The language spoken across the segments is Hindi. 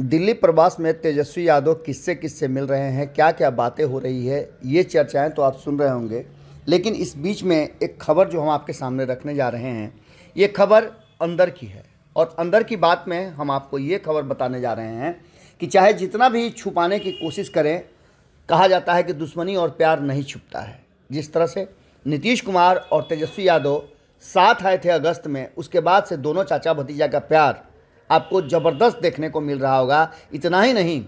दिल्ली प्रवास में तेजस्वी यादव किससे किससे मिल रहे हैं क्या क्या बातें हो रही है ये चर्चाएं तो आप सुन रहे होंगे लेकिन इस बीच में एक खबर जो हम आपके सामने रखने जा रहे हैं ये खबर अंदर की है और अंदर की बात में हम आपको ये खबर बताने जा रहे हैं कि चाहे जितना भी छुपाने की कोशिश करें कहा जाता है कि दुश्मनी और प्यार नहीं छुपता है जिस तरह से नीतीश कुमार और तेजस्वी यादव साथ आए थे अगस्त में उसके बाद से दोनों चाचा भतीजा का प्यार आपको ज़बरदस्त देखने को मिल रहा होगा इतना ही नहीं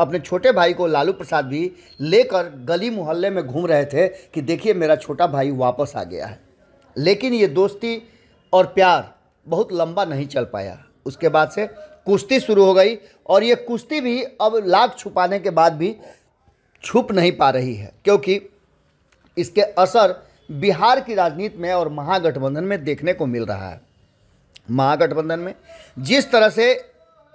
अपने छोटे भाई को लालू प्रसाद भी लेकर गली मोहल्ले में घूम रहे थे कि देखिए मेरा छोटा भाई वापस आ गया है लेकिन ये दोस्ती और प्यार बहुत लंबा नहीं चल पाया उसके बाद से कुश्ती शुरू हो गई और ये कुश्ती भी अब लाख छुपाने के बाद भी छुप नहीं पा रही है क्योंकि इसके असर बिहार की राजनीति में और महागठबंधन में देखने को मिल रहा है महागठबंधन में जिस तरह से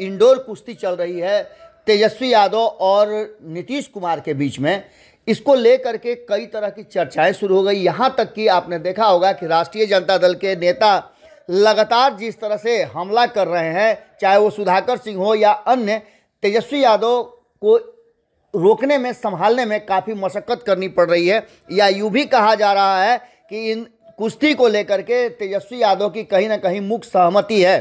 इंडोर कुश्ती चल रही है तेजस्वी यादव और नीतीश कुमार के बीच में इसको लेकर के कई तरह की चर्चाएं शुरू हो गई यहाँ तक कि आपने देखा होगा कि राष्ट्रीय जनता दल के नेता लगातार जिस तरह से हमला कर रहे हैं चाहे वो सुधाकर सिंह हो या अन्य तेजस्वी यादव को रोकने में संभालने में काफ़ी मशक्क़त करनी पड़ रही है या यूँ भी कहा जा रहा है कि इन कुश्ती को लेकर के तेजस्वी यादव की कहीं ना कहीं मुख्य सहमति है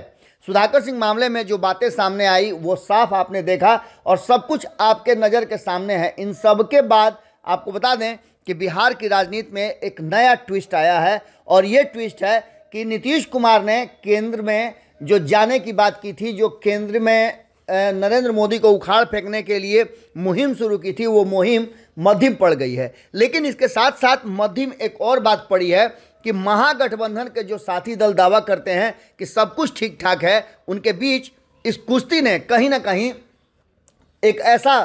सुधाकर सिंह मामले में जो बातें सामने आई वो साफ आपने देखा और सब कुछ आपके नज़र के सामने है इन सब के बाद आपको बता दें कि बिहार की राजनीति में एक नया ट्विस्ट आया है और ये ट्विस्ट है कि नीतीश कुमार ने केंद्र में जो जाने की बात की थी जो केंद्र में नरेंद्र मोदी को उखाड़ फेंकने के लिए मुहिम शुरू की थी वो मुहिम मध्यम पड़ गई है लेकिन इसके साथ साथ मध्यम एक और बात पड़ी है कि महागठबंधन के जो साथी दल दावा करते हैं कि सब कुछ ठीक ठाक है उनके बीच इस कुश्ती ने कहीं ना कहीं एक ऐसा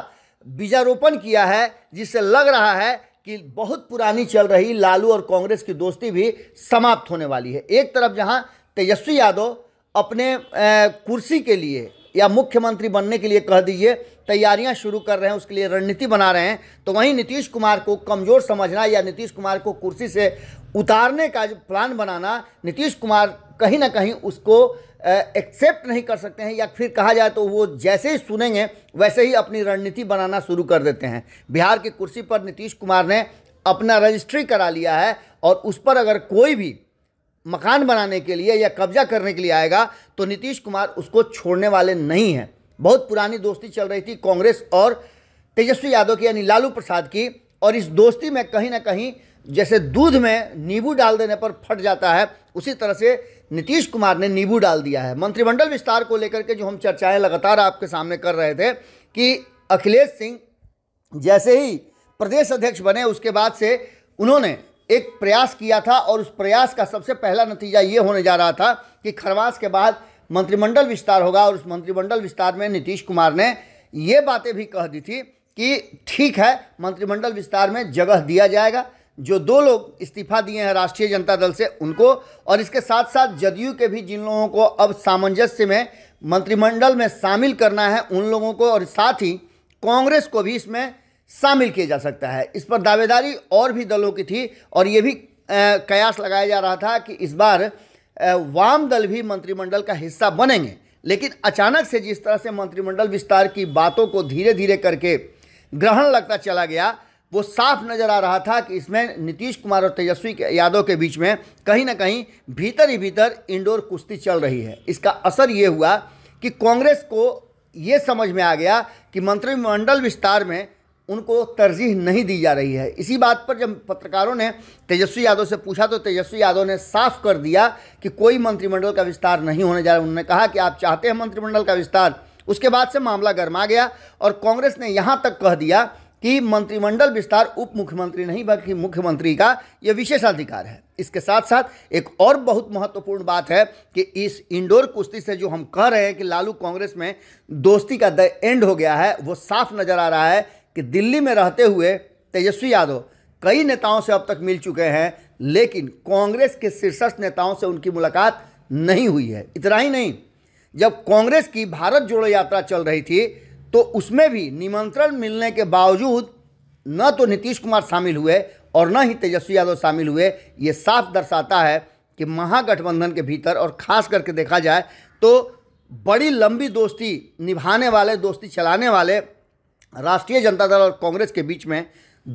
बीजारोपण किया है जिससे लग रहा है कि बहुत पुरानी चल रही लालू और कांग्रेस की दोस्ती भी समाप्त होने वाली है एक तरफ जहां तेजस्वी यादव अपने कुर्सी के लिए या मुख्यमंत्री बनने के लिए कह दीजिए तैयारियां शुरू कर रहे हैं उसके लिए रणनीति बना रहे हैं तो वहीं नीतीश कुमार को कमज़ोर समझना या नीतीश कुमार को कुर्सी से उतारने का जो प्लान बनाना नीतीश कुमार कहीं ना कहीं उसको एक्सेप्ट नहीं कर सकते हैं या फिर कहा जाए तो वो जैसे ही सुनेंगे वैसे ही अपनी रणनीति बनाना शुरू कर देते हैं बिहार की कुर्सी पर नीतीश कुमार ने अपना रजिस्ट्री करा लिया है और उस पर अगर कोई भी मकान बनाने के लिए या कब्जा करने के लिए आएगा तो नीतीश कुमार उसको छोड़ने वाले नहीं हैं बहुत पुरानी दोस्ती चल रही थी कांग्रेस और तेजस्वी यादव की यानी लालू प्रसाद की और इस दोस्ती में कहीं ना कहीं जैसे दूध में नींबू डाल देने पर फट जाता है उसी तरह से नीतीश कुमार ने नींबू डाल दिया है मंत्रिमंडल विस्तार को लेकर के जो हम चर्चाएं लगातार आपके सामने कर रहे थे कि अखिलेश सिंह जैसे ही प्रदेश अध्यक्ष बने उसके बाद से उन्होंने एक प्रयास किया था और उस प्रयास का सबसे पहला नतीजा ये होने जा रहा था कि खरवास के बाद मंत्रिमंडल विस्तार होगा और उस मंत्रिमंडल विस्तार में नीतीश कुमार ने ये बातें भी कह दी थी कि ठीक है मंत्रिमंडल विस्तार में जगह दिया जाएगा जो दो लोग इस्तीफा दिए हैं राष्ट्रीय जनता दल से उनको और इसके साथ साथ जदयू के भी जिन लोगों को अब सामंजस्य में मंत्रिमंडल में शामिल करना है उन लोगों को और साथ ही कांग्रेस को भी इसमें शामिल किया जा सकता है इस पर दावेदारी और भी दलों की थी और ये भी कयास लगाया जा रहा था कि इस बार वाम दल भी मंत्रिमंडल का हिस्सा बनेंगे लेकिन अचानक से जिस तरह से मंत्रिमंडल विस्तार की बातों को धीरे धीरे करके ग्रहण लगता चला गया वो साफ नज़र आ रहा था कि इसमें नीतीश कुमार और तेजस्वी यादव के बीच में कहीं ना कहीं भीतर ही भीतर इंडोर कुश्ती चल रही है इसका असर ये हुआ कि कांग्रेस को ये समझ में आ गया कि मंत्रिमंडल विस्तार में उनको तरजीह नहीं दी जा रही है इसी बात पर जब पत्रकारों ने तेजस्वी यादव से पूछा तो तेजस्वी यादव ने साफ कर दिया कि कोई मंत्रिमंडल का विस्तार नहीं होने जा रहा उन्होंने कहा कि आप चाहते हैं मंत्रिमंडल का विस्तार उसके बाद से मामला गर्मा गया और कांग्रेस ने यहाँ तक कह दिया कि मंत्रिमंडल विस्तार उप मुख्यमंत्री नहीं बल्कि मुख्यमंत्री का ये विशेषाधिकार है इसके साथ साथ एक और बहुत महत्वपूर्ण बात है कि इस इंडोर कुश्ती से जो हम कह रहे हैं कि लालू कांग्रेस में दोस्ती का द एंड हो गया है वो साफ नज़र आ रहा है कि दिल्ली में रहते हुए तेजस्वी यादव कई नेताओं से अब तक मिल चुके हैं लेकिन कांग्रेस के शीर्षस्थ नेताओं से उनकी मुलाकात नहीं हुई है इतना ही नहीं जब कांग्रेस की भारत जोड़ो यात्रा चल रही थी तो उसमें भी निमंत्रण मिलने के बावजूद न तो नीतीश कुमार शामिल हुए और न ही तेजस्वी यादव शामिल हुए ये साफ दर्शाता है कि महागठबंधन के भीतर और खास करके देखा जाए तो बड़ी लंबी दोस्ती निभाने वाले दोस्ती चलाने वाले राष्ट्रीय जनता दल और कांग्रेस के बीच में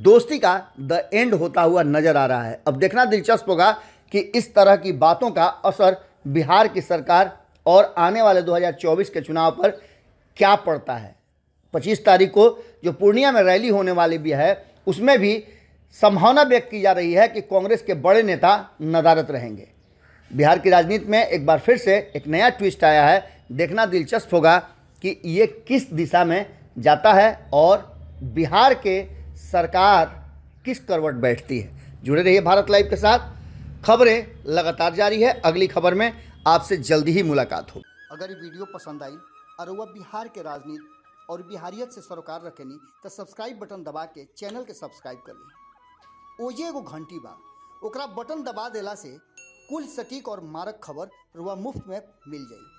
दोस्ती का द एंड होता हुआ नजर आ रहा है अब देखना दिलचस्प होगा कि इस तरह की बातों का असर बिहार की सरकार और आने वाले 2024 के चुनाव पर क्या पड़ता है 25 तारीख को जो पूर्णिया में रैली होने वाली भी है उसमें भी संभावना व्यक्त की जा रही है कि कांग्रेस के बड़े नेता नदारत रहेंगे बिहार की राजनीति में एक बार फिर से एक नया ट्विस्ट आया है देखना दिलचस्प होगा कि ये किस दिशा में जाता है और बिहार के सरकार किस करवट बैठती है जुड़े रहिए भारत लाइव के साथ खबरें लगातार जारी है अगली खबर में आपसे जल्दी ही मुलाकात हो अगर ये वीडियो पसंद आई और वह बिहार के राजनीति और बिहारियत से सरोकार रखेनी तो सब्सक्राइब बटन दबा के चैनल के सब्सक्राइब कर ली ओजे एगो घंटी बा ओकरा बटन दबा देला से कुल सटीक और मारक खबर रुआ मुफ्त में मिल जाएगी